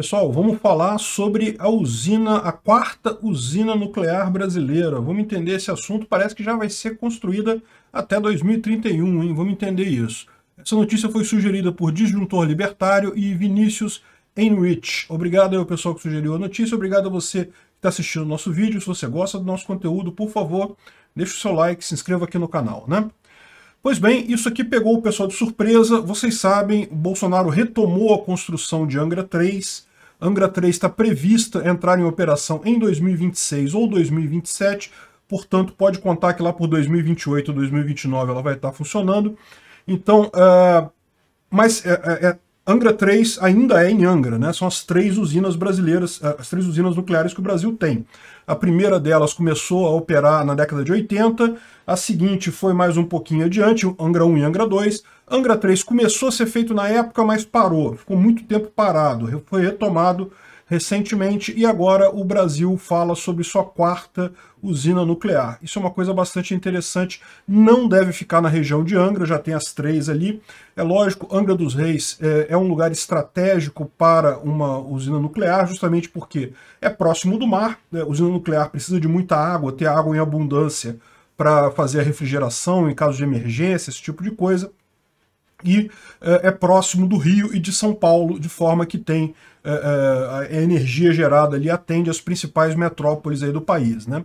Pessoal, vamos falar sobre a usina, a quarta usina nuclear brasileira. Vamos entender esse assunto, parece que já vai ser construída até 2031, hein? Vamos entender isso. Essa notícia foi sugerida por Disjuntor Libertário e Vinícius Enrich. Obrigado ao pessoal que sugeriu a notícia, obrigado a você que está assistindo o nosso vídeo. Se você gosta do nosso conteúdo, por favor, deixe o seu like, se inscreva aqui no canal, né? Pois bem, isso aqui pegou o pessoal de surpresa. Vocês sabem, o Bolsonaro retomou a construção de Angra 3, Angra 3 está prevista entrar em operação em 2026 ou 2027, portanto pode contar que lá por 2028 ou 2029 ela vai estar funcionando. Então, uh, mas é, é, Angra 3 ainda é em Angra, né? São as três usinas brasileiras, eh, as três usinas nucleares que o Brasil tem. A primeira delas começou a operar na década de 80, a seguinte foi mais um pouquinho adiante, Angra 1 e Angra 2. Angra 3 começou a ser feito na época, mas parou, ficou muito tempo parado, foi retomado recentemente, e agora o Brasil fala sobre sua quarta usina nuclear. Isso é uma coisa bastante interessante, não deve ficar na região de Angra, já tem as três ali. É lógico, Angra dos Reis é, é um lugar estratégico para uma usina nuclear, justamente porque é próximo do mar, né? usina nuclear precisa de muita água, ter água em abundância para fazer a refrigeração em caso de emergência, esse tipo de coisa e é, é próximo do Rio e de São Paulo, de forma que tem eh, eh, a energia gerada ali atende as principais metrópoles aí do país. Né?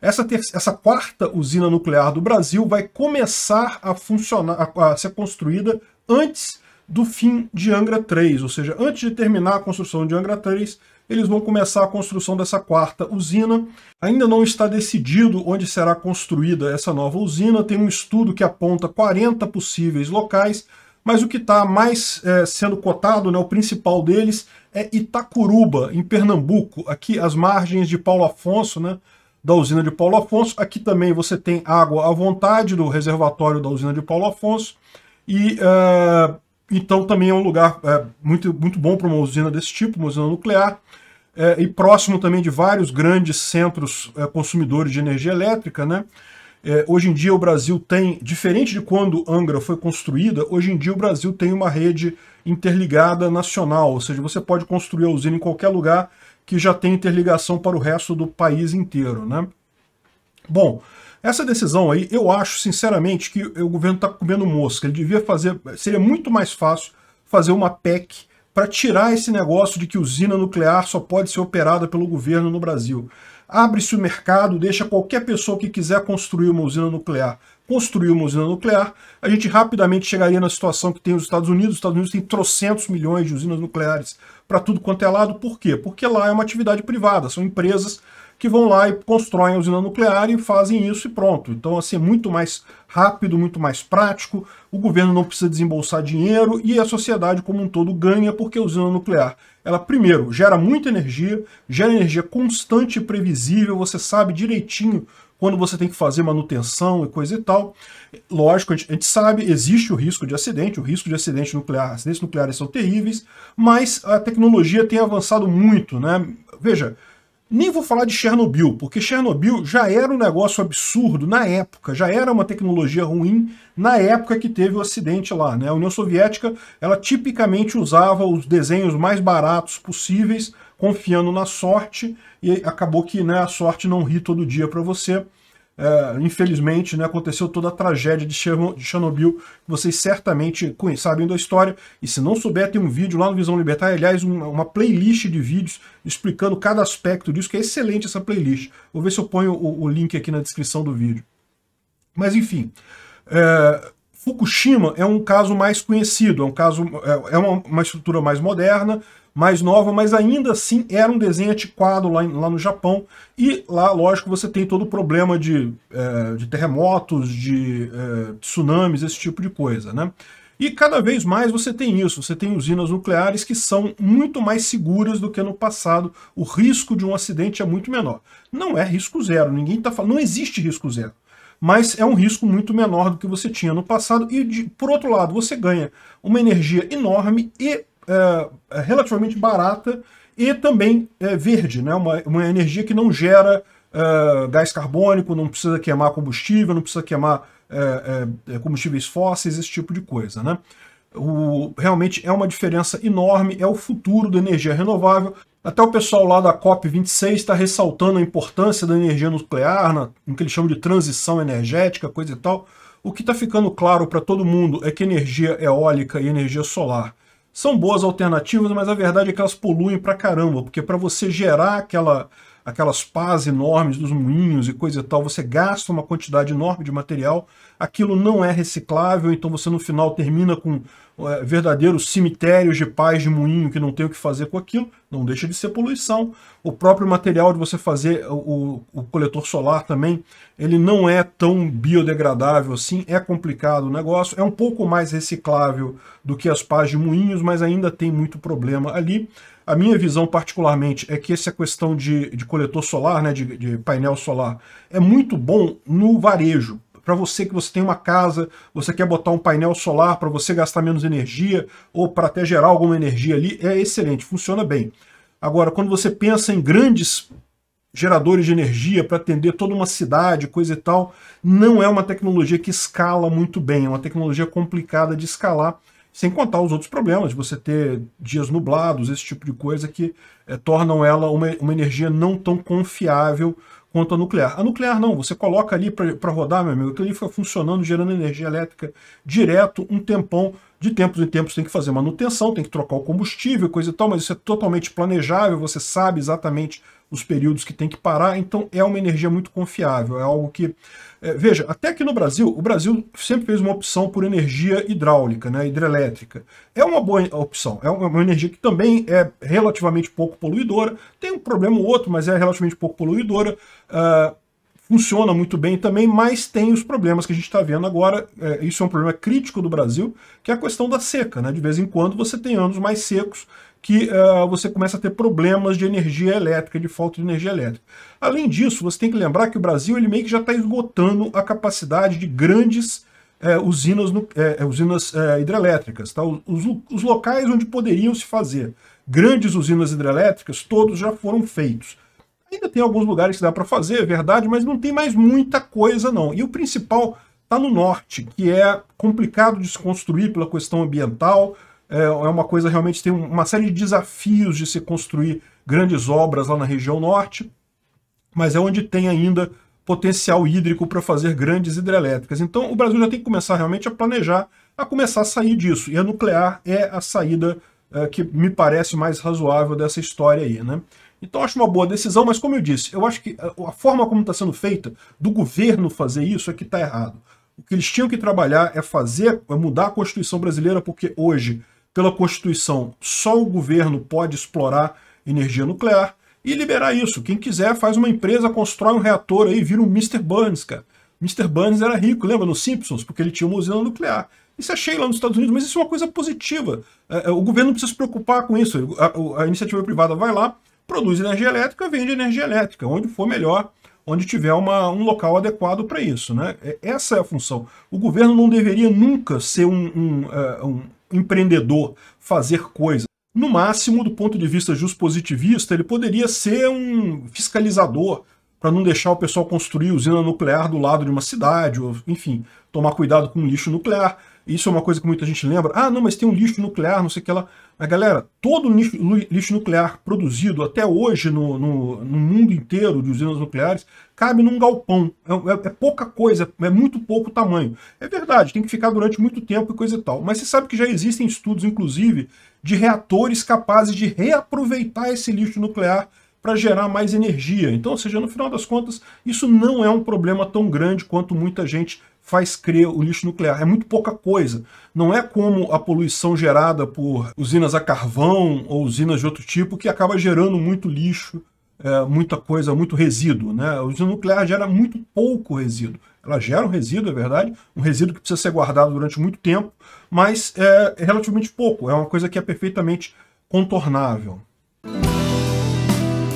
Essa, essa quarta usina nuclear do Brasil vai começar a funcionar, a, a ser construída antes do fim de Angra 3, ou seja, antes de terminar a construção de Angra 3, eles vão começar a construção dessa quarta usina. Ainda não está decidido onde será construída essa nova usina, tem um estudo que aponta 40 possíveis locais, mas o que está mais é, sendo cotado, né, o principal deles, é Itacuruba, em Pernambuco, aqui às margens de Paulo Afonso, né, da usina de Paulo Afonso. Aqui também você tem água à vontade do reservatório da usina de Paulo Afonso. E uh, então também é um lugar é, muito, muito bom para uma usina desse tipo, uma usina nuclear, é, e próximo também de vários grandes centros é, consumidores de energia elétrica. Né? É, hoje em dia o Brasil tem, diferente de quando Angra foi construída, hoje em dia o Brasil tem uma rede interligada nacional, ou seja, você pode construir a usina em qualquer lugar que já tem interligação para o resto do país inteiro. Né? Bom, essa decisão aí, eu acho sinceramente que o governo está comendo mosca. Ele devia fazer, seria muito mais fácil fazer uma PEC para tirar esse negócio de que usina nuclear só pode ser operada pelo governo no Brasil. Abre-se o mercado, deixa qualquer pessoa que quiser construir uma usina nuclear construir uma usina nuclear, a gente rapidamente chegaria na situação que tem os Estados Unidos. Os Estados Unidos tem trocentos milhões de usinas nucleares para tudo quanto é lado. Por quê? Porque lá é uma atividade privada, são empresas que vão lá e constroem a usina nuclear e fazem isso e pronto. Então, assim, é muito mais rápido, muito mais prático, o governo não precisa desembolsar dinheiro e a sociedade como um todo ganha porque a usina nuclear, ela primeiro gera muita energia, gera energia constante e previsível, você sabe direitinho quando você tem que fazer manutenção e coisa e tal. Lógico, a gente, a gente, sabe, existe o risco de acidente, o risco de acidente nuclear, acidentes nucleares são terríveis, mas a tecnologia tem avançado muito, né? Veja, nem vou falar de Chernobyl, porque Chernobyl já era um negócio absurdo na época, já era uma tecnologia ruim na época que teve o acidente lá. Né? A União Soviética ela tipicamente usava os desenhos mais baratos possíveis, confiando na sorte, e acabou que né, a sorte não ri todo dia para você é, infelizmente, né, aconteceu toda a tragédia de Chernobyl, que vocês certamente sabem da história. E se não souber, tem um vídeo lá no Visão Libertária, aliás, uma, uma playlist de vídeos explicando cada aspecto disso, que é excelente essa playlist. Vou ver se eu ponho o, o link aqui na descrição do vídeo. Mas enfim. É, Fukushima é um caso mais conhecido, é um caso é, é uma, uma estrutura mais moderna, mais nova, mas ainda assim era um desenho antiquado lá, lá no Japão. E lá, lógico, você tem todo o problema de, é, de terremotos, de é, tsunamis, esse tipo de coisa, né? E cada vez mais você tem isso, você tem usinas nucleares que são muito mais seguras do que no passado, o risco de um acidente é muito menor. Não é risco zero, ninguém está falando, não existe risco zero mas é um risco muito menor do que você tinha no passado. E, de, por outro lado, você ganha uma energia enorme e é, é relativamente barata e também é, verde, né? uma, uma energia que não gera é, gás carbônico, não precisa queimar combustível, não precisa queimar é, é, combustíveis fósseis, esse tipo de coisa. Né? O, realmente é uma diferença enorme, é o futuro da energia renovável. Até o pessoal lá da COP26 está ressaltando a importância da energia nuclear, na, no que eles chamam de transição energética, coisa e tal. O que está ficando claro para todo mundo é que energia eólica e energia solar são boas alternativas, mas a verdade é que elas poluem para caramba, porque para você gerar aquela aquelas pás enormes dos moinhos e coisa e tal, você gasta uma quantidade enorme de material, aquilo não é reciclável, então você no final termina com é, verdadeiros cemitérios de pás de moinho que não tem o que fazer com aquilo, não deixa de ser poluição. O próprio material de você fazer o, o, o coletor solar também, ele não é tão biodegradável assim, é complicado o negócio, é um pouco mais reciclável do que as pás de moinhos, mas ainda tem muito problema ali. A minha visão, particularmente, é que essa questão de, de coletor solar, né, de, de painel solar, é muito bom no varejo, para você que você tem uma casa, você quer botar um painel solar para você gastar menos energia ou para até gerar alguma energia ali, é excelente, funciona bem. Agora, quando você pensa em grandes geradores de energia para atender toda uma cidade, coisa e tal, não é uma tecnologia que escala muito bem, é uma tecnologia complicada de escalar sem contar os outros problemas, você ter dias nublados, esse tipo de coisa que é, tornam ela uma, uma energia não tão confiável quanto a nuclear. A nuclear não, você coloca ali para rodar, meu amigo, aquilo ali fica funcionando, gerando energia elétrica direto, um tempão, de tempos em tempos tem que fazer manutenção, tem que trocar o combustível, coisa e tal, mas isso é totalmente planejável, você sabe exatamente os períodos que tem que parar, então é uma energia muito confiável, é algo que... É, veja, até aqui no Brasil, o Brasil sempre fez uma opção por energia hidráulica, né, hidrelétrica. É uma boa opção, é uma é energia que também é relativamente pouco poluidora, tem um problema ou outro, mas é relativamente pouco poluidora, uh, funciona muito bem também, mas tem os problemas que a gente está vendo agora. É, isso é um problema crítico do Brasil, que é a questão da seca. Né? De vez em quando você tem anos mais secos que uh, você começa a ter problemas de energia elétrica, de falta de energia elétrica. Além disso, você tem que lembrar que o Brasil ele meio que já está esgotando a capacidade de grandes é, usinas, no, é, é, usinas é, hidrelétricas. Tá? Os, os locais onde poderiam se fazer grandes usinas hidrelétricas, todos já foram feitos. Ainda tem alguns lugares que dá para fazer, é verdade, mas não tem mais muita coisa não. E o principal está no norte, que é complicado de se construir pela questão ambiental, é, é uma coisa realmente, tem uma série de desafios de se construir grandes obras lá na região norte, mas é onde tem ainda potencial hídrico para fazer grandes hidrelétricas. Então o Brasil já tem que começar realmente a planejar, a começar a sair disso. E a nuclear é a saída é, que me parece mais razoável dessa história aí. Né? Então acho uma boa decisão, mas como eu disse, eu acho que a forma como está sendo feita do governo fazer isso é que está errado. O que eles tinham que trabalhar é fazer, é mudar a Constituição brasileira, porque hoje, pela Constituição, só o governo pode explorar energia nuclear e liberar isso. Quem quiser faz uma empresa, constrói um reator aí, vira um Mr. Burns, cara. Mr. Burns era rico, lembra, nos Simpsons, porque ele tinha uma usina nuclear. Isso é cheio lá nos Estados Unidos, mas isso é uma coisa positiva. É, é, o governo não precisa se preocupar com isso. A, a iniciativa privada vai lá, produz energia elétrica, vende energia elétrica, onde for melhor, onde tiver uma, um local adequado para isso. Né? É, essa é a função. O governo não deveria nunca ser um, um, uh, um empreendedor, fazer coisa. No máximo, do ponto de vista positivista, ele poderia ser um fiscalizador para não deixar o pessoal construir usina nuclear do lado de uma cidade, ou, enfim, tomar cuidado com o lixo nuclear. Isso é uma coisa que muita gente lembra. Ah, não, mas tem um lixo nuclear, não sei o que lá. Ela... Mas galera, todo lixo, lixo nuclear produzido até hoje no, no, no, mundo inteiro de usinas nucleares cabe num galpão. É, é, é, pouca coisa, é muito pouco tamanho. É verdade, tem que ficar durante muito tempo e coisa e tal. Mas você sabe que já existem estudos, inclusive, de reatores capazes de reaproveitar esse lixo nuclear para gerar mais energia. Então, ou seja, no final das contas, isso não é um problema tão grande quanto muita gente faz crer o lixo nuclear. É muito pouca coisa. Não é como a poluição gerada por usinas a carvão ou usinas de outro tipo que acaba gerando muito lixo, é, muita coisa, muito resíduo. Né? A usina nuclear gera muito pouco resíduo. Ela gera um resíduo, é verdade, um resíduo que precisa ser guardado durante muito tempo, mas é relativamente pouco. É uma coisa que é perfeitamente contornável.